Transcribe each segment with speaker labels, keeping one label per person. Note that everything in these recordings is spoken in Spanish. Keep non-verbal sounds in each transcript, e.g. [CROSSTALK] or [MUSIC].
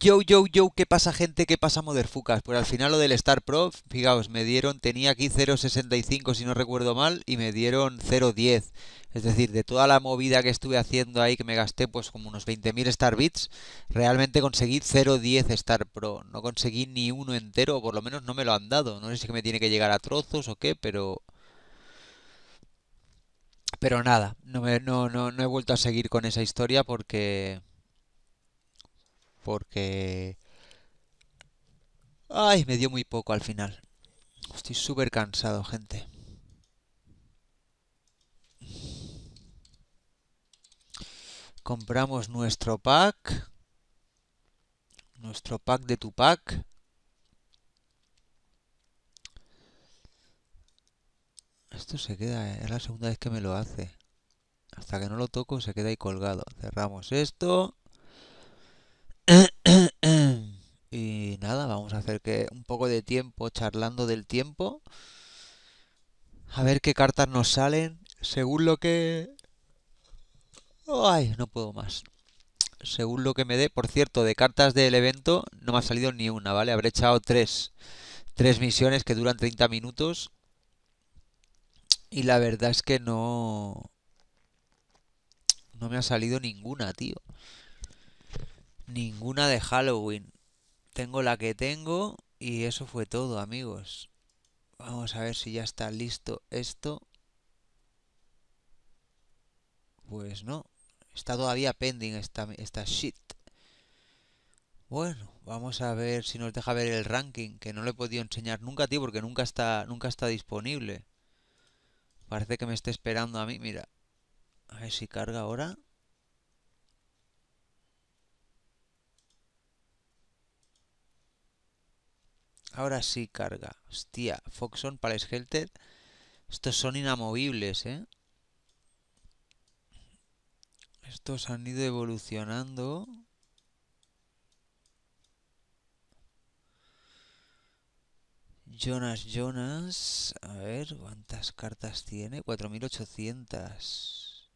Speaker 1: Yo, yo, yo, ¿qué pasa gente? ¿Qué pasa moderfucas? Pues al final lo del Star Pro, fijaos, me dieron, tenía aquí 0.65 si no recuerdo mal, y me dieron 0.10. Es decir, de toda la movida que estuve haciendo ahí, que me gasté pues como unos 20.000 Star Bits, realmente conseguí 0.10 Star Pro. No conseguí ni uno entero, o por lo menos no me lo han dado. No sé si me tiene que llegar a trozos o qué, pero... Pero nada, no, no, no, no he vuelto a seguir con esa historia porque porque... Ay, me dio muy poco al final. Estoy súper cansado, gente. Compramos nuestro pack. Nuestro pack de tu pack. Esto se queda, es la segunda vez que me lo hace. Hasta que no lo toco se queda ahí colgado. Cerramos esto. vamos a hacer que un poco de tiempo charlando del tiempo. A ver qué cartas nos salen. Según lo que... Ay, no puedo más. Según lo que me dé. Por cierto, de cartas del evento no me ha salido ni una, ¿vale? Habré echado tres. Tres misiones que duran 30 minutos. Y la verdad es que no... No me ha salido ninguna, tío. Ninguna de Halloween. Tengo la que tengo y eso fue todo, amigos. Vamos a ver si ya está listo esto. Pues no. Está todavía pending esta, esta shit. Bueno, vamos a ver si nos deja ver el ranking, que no le he podido enseñar nunca, tío, porque nunca está, nunca está disponible. Parece que me está esperando a mí, mira. A ver si carga ahora. Ahora sí carga. Hostia, Foxon, Palace Helter. Estos son inamovibles, ¿eh? Estos han ido evolucionando. Jonas Jonas. A ver, ¿cuántas cartas tiene? 4800.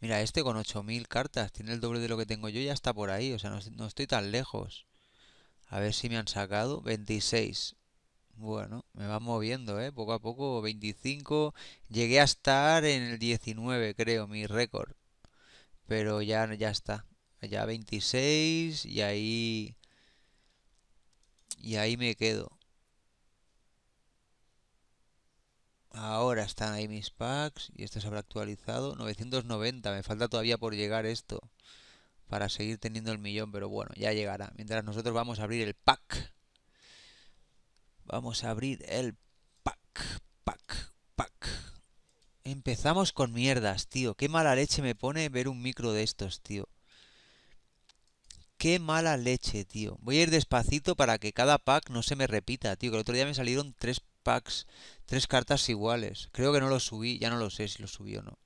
Speaker 1: Mira, este con 8000 cartas tiene el doble de lo que tengo yo, ya está por ahí, o sea, no, estoy tan lejos. A ver si me han sacado 26. Bueno, me va moviendo, ¿eh? Poco a poco, 25. Llegué a estar en el 19, creo, mi récord. Pero ya, ya está. Ya 26 y ahí... Y ahí me quedo. Ahora están ahí mis packs y esto se habrá actualizado. 990, me falta todavía por llegar esto. Para seguir teniendo el millón, pero bueno, ya llegará. Mientras nosotros vamos a abrir el pack. Vamos a abrir el pack, pack, pack. Empezamos con mierdas, tío. Qué mala leche me pone ver un micro de estos, tío. Qué mala leche, tío. Voy a ir despacito para que cada pack no se me repita, tío. Que el otro día me salieron tres packs, tres cartas iguales. Creo que no lo subí, ya no lo sé si lo subí o no.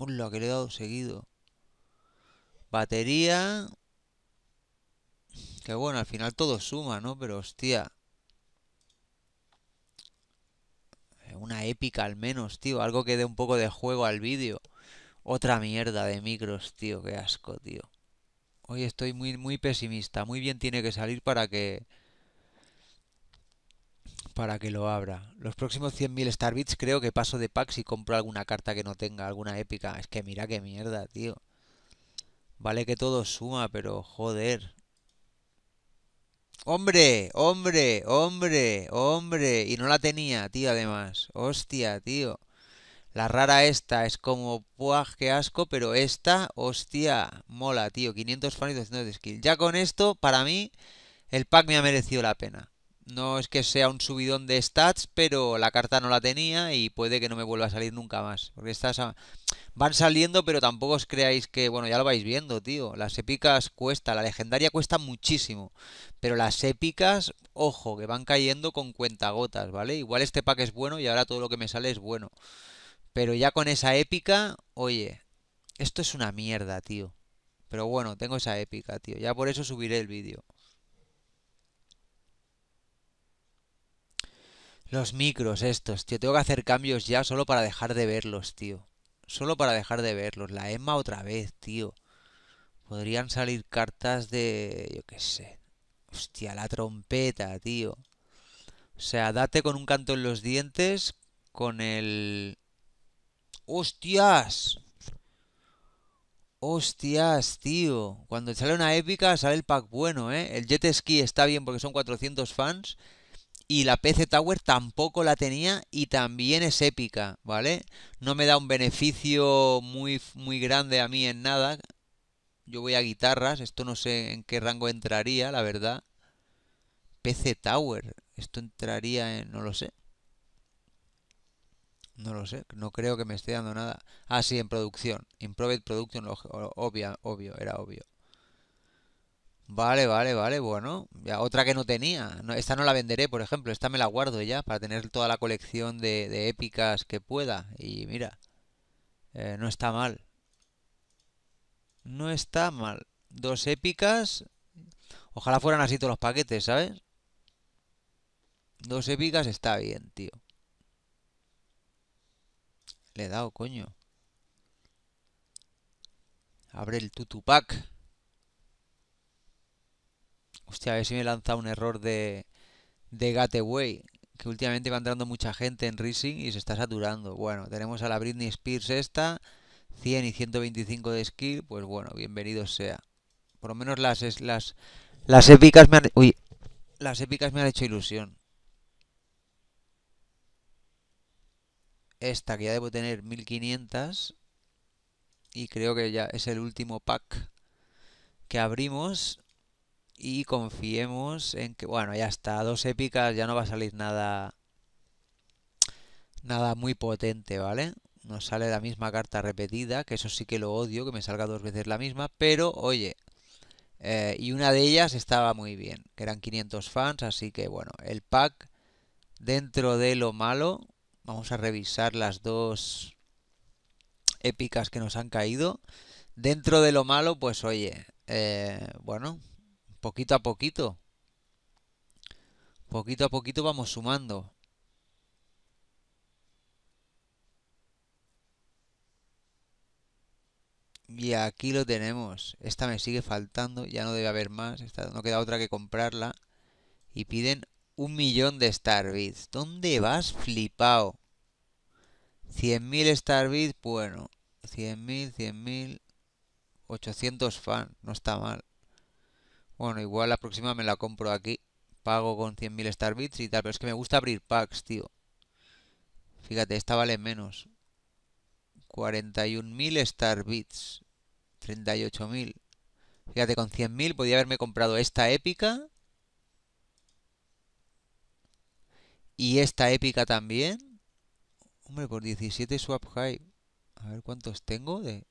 Speaker 1: Hola, que le he dado seguido. Batería. Que bueno, al final todo suma, ¿no? Pero hostia. Una épica al menos, tío. Algo que dé un poco de juego al vídeo. Otra mierda de micros, tío. Que asco, tío. Hoy estoy muy, muy pesimista. Muy bien tiene que salir para que para que lo abra. Los próximos 100.000 Starbits creo que paso de packs y compro alguna carta que no tenga, alguna épica. Es que mira qué mierda, tío. Vale que todo suma, pero joder. ¡Hombre! ¡Hombre! ¡Hombre! ¡Hombre! Y no la tenía, tío, además. ¡Hostia, tío! La rara esta es como, ¡buah, qué asco! Pero esta, hostia, mola, tío. 500 fan y 200 de skill. Ya con esto, para mí, el pack me ha merecido la pena. No es que sea un subidón de stats, pero la carta no la tenía y puede que no me vuelva a salir nunca más. Porque estas van saliendo, pero tampoco os creáis que, bueno, ya lo vais viendo, tío. Las épicas cuesta, la legendaria cuesta muchísimo. Pero las épicas, ojo, que van cayendo con cuentagotas, ¿vale? Igual este pack es bueno y ahora todo lo que me sale es bueno. Pero ya con esa épica, oye, esto es una mierda, tío. Pero bueno, tengo esa épica, tío. Ya por eso subiré el vídeo. Los micros estos, tío. Tengo que hacer cambios ya solo para dejar de verlos, tío. Solo para dejar de verlos. La Emma otra vez, tío. Podrían salir cartas de... Yo qué sé. Hostia, la trompeta, tío. O sea, date con un canto en los dientes, con el... ¡Hostias! ¡Hostias, tío! Cuando sale una épica sale el pack bueno, ¿eh? El Jet Ski está bien porque son 400 fans. Y la PC Tower tampoco la tenía y también es épica, ¿vale? No me da un beneficio muy, muy grande a mí en nada. Yo voy a guitarras, esto no sé en qué rango entraría, la verdad. PC Tower, esto entraría en... no lo sé. No lo sé, no creo que me esté dando nada. Ah, sí, en producción. Improved Production, obvia, obvio, era obvio. Vale, vale, vale, bueno. otra que no tenía. esta no la venderé, por ejemplo. Esta me la guardo ya para tener toda la colección de, épicas que pueda. Y mira, eh, no está mal. No está mal. Dos épicas. Ojalá fueran así todos los paquetes, ¿sabes? Dos épicas está bien, tío. Le he dado, coño. Abre el tutupac. Hostia, a ver si me lanza un error de, de Gateway. Que últimamente va entrando mucha gente en rising y se está saturando. Bueno, tenemos a la Britney Spears esta. 100 y 125 de skill. Pues bueno, bienvenido sea. Por lo menos las, las, las épicas me las épicas me han hecho ilusión. esta que ya debo tener 1500 y creo que ya es el último pack que abrimos y confiemos en que bueno ya está dos épicas ya no va a salir nada nada muy potente vale nos sale la misma carta repetida que eso sí que lo odio que me salga dos veces la misma pero oye eh, y una de ellas estaba muy bien que eran 500 fans así que bueno el pack dentro de lo malo Vamos a revisar las dos épicas que nos han caído. Dentro de lo malo, pues oye, eh, bueno, poquito a poquito. Poquito a poquito vamos sumando. Y aquí lo tenemos. Esta me sigue faltando. Ya no debe haber más. no queda otra que comprarla. Y piden un millón de Starbits. ¿Dónde vas flipao? 100.000 Starbits, bueno. 100.000, 100.000. 800 fan, no está mal. Bueno, igual la próxima me la compro aquí. Pago con 100.000 Starbits y tal. Pero es que me gusta abrir packs, tío. Fíjate, esta vale menos. 41.000 Starbits. 38.000. Fíjate, con 100.000 podía haberme comprado esta épica Y esta épica también. Hombre, por 17 swap high. A ver cuántos tengo de...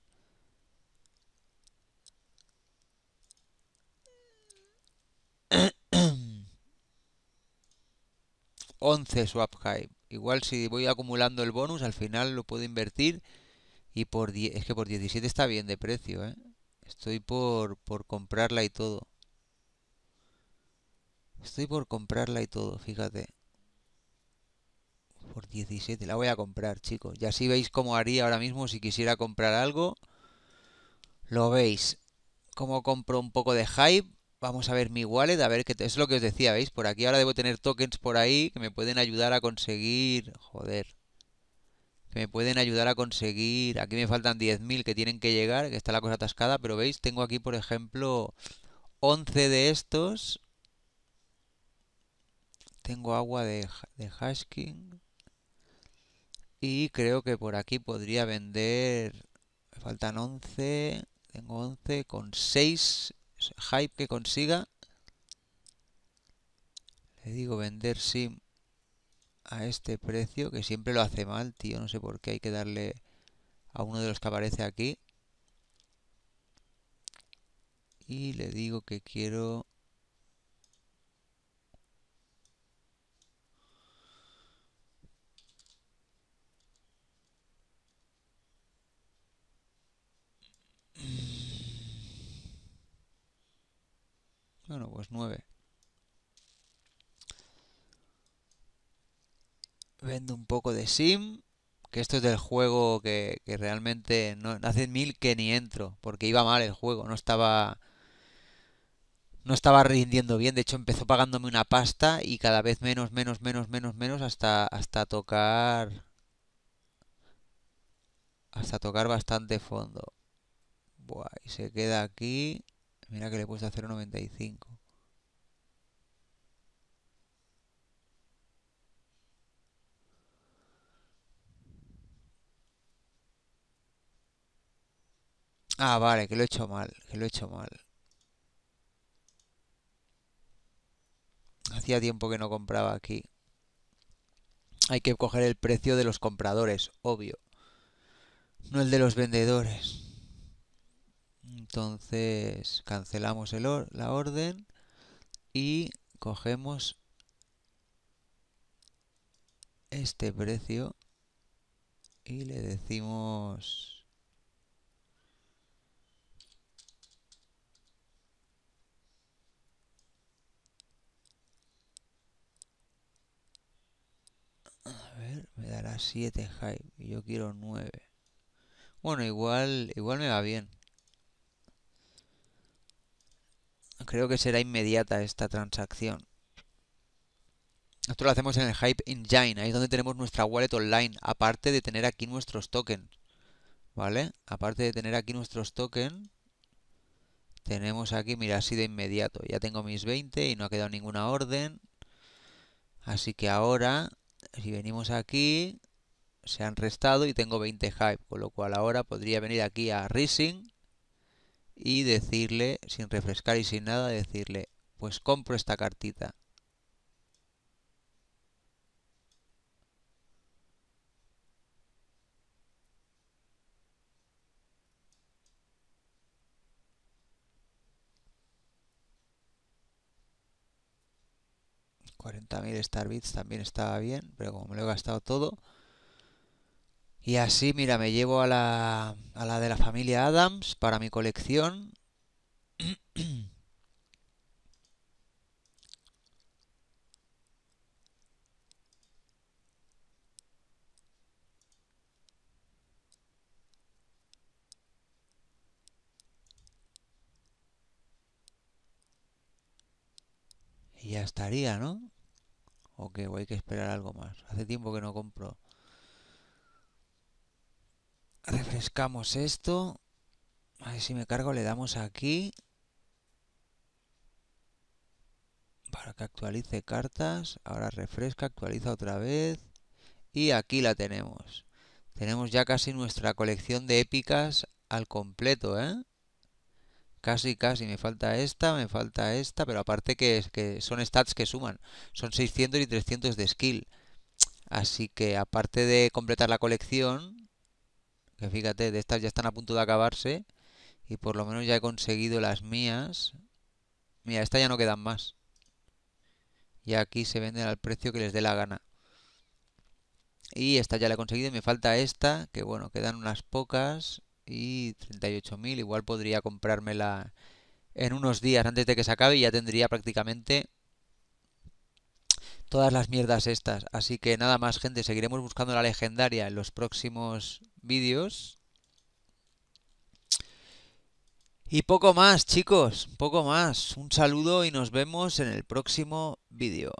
Speaker 1: ...11 [COUGHS] swap high... Igual si voy acumulando el bonus... ...al final lo puedo invertir... ...y por 10... es que por 17 está bien de precio, ¿eh? Estoy por, por comprarla y todo. Estoy por comprarla y todo, fíjate. Por 17, la voy a comprar, chicos. Y así veis cómo haría ahora mismo si quisiera comprar algo. Lo veis. Como compro un poco de hype. Vamos a ver mi wallet, a ver qué es lo que os decía, ¿veis? Por aquí ahora debo tener tokens por ahí que me pueden ayudar a conseguir... Joder. Que me pueden ayudar a conseguir... Aquí me faltan 10.000 que tienen que llegar, que está la cosa atascada, pero ¿veis? Tengo aquí, por ejemplo, 11 de estos. Tengo agua de, de y creo que por aquí podría vender... Me faltan 11. Tengo 11 con 6. Hype que consiga. Le digo vender sim a este precio, que siempre lo hace mal, tío. No sé por qué hay que darle a uno de los que aparece aquí. Y le digo que quiero Bueno, pues 9. Vendo un poco de sim. Que esto es del juego que, que realmente no, hace mil que ni entro. Porque iba mal el juego. No estaba. No estaba rindiendo bien. De hecho, empezó pagándome una pasta. Y cada vez menos, menos, menos, menos, menos. Hasta, hasta tocar. Hasta tocar bastante fondo. Buah, y se queda aquí. Mira que le he puesto a 0.95. Ah, vale, que lo he hecho mal, que lo he hecho mal. Hacía tiempo que no compraba aquí. Hay que coger el precio de los compradores, obvio. No el de los vendedores. Entonces cancelamos el la orden y cogemos este precio y le decimos a ver me dará 7 hype yo quiero 9 bueno igual igual me va bien Creo que será inmediata esta transacción. Esto lo hacemos en el Hype Engine, ahí es donde tenemos nuestra wallet online, aparte de tener aquí nuestros tokens. ¿Vale? Aparte de tener aquí nuestros tokens, tenemos aquí, mira, así de inmediato. Ya tengo mis 20 y no ha quedado ninguna orden. Así que ahora, si venimos aquí, se han restado y tengo 20 Hype, con lo cual ahora podría venir aquí a Rising y decirle, sin refrescar y sin nada, decirle, pues compro esta cartita. mil Starbits también estaba bien, pero como me lo he gastado todo, y así, mira, me llevo a la, a la de la familia Adams para mi colección. [CLEARS THROAT] y ya estaría, ¿no? Ok, o hay que esperar algo más. Hace tiempo que no compro refrescamos esto. A ver si me cargo, le damos aquí. Para que actualice cartas. Ahora refresca, actualiza otra vez. Y aquí la tenemos. Tenemos ya casi nuestra colección de épicas al completo, ¿eh? Casi, casi. Me falta esta, me falta esta. Pero aparte que, que son stats que suman. Son 600 y 300 de skill. Así que aparte de completar la colección, que fíjate, de estas ya están a punto de acabarse. Y por lo menos ya he conseguido las mías. Mira, estas ya no quedan más. Y aquí se venden al precio que les dé la gana. Y esta ya la he conseguido. Y me falta esta, que bueno, quedan unas pocas. Y 38.000. Igual podría comprármela en unos días antes de que se acabe. Y ya tendría prácticamente todas las mierdas estas. Así que nada más, gente. Seguiremos buscando la legendaria en los próximos vídeos. Y poco más, chicos, poco más. Un saludo y nos vemos en el próximo vídeo.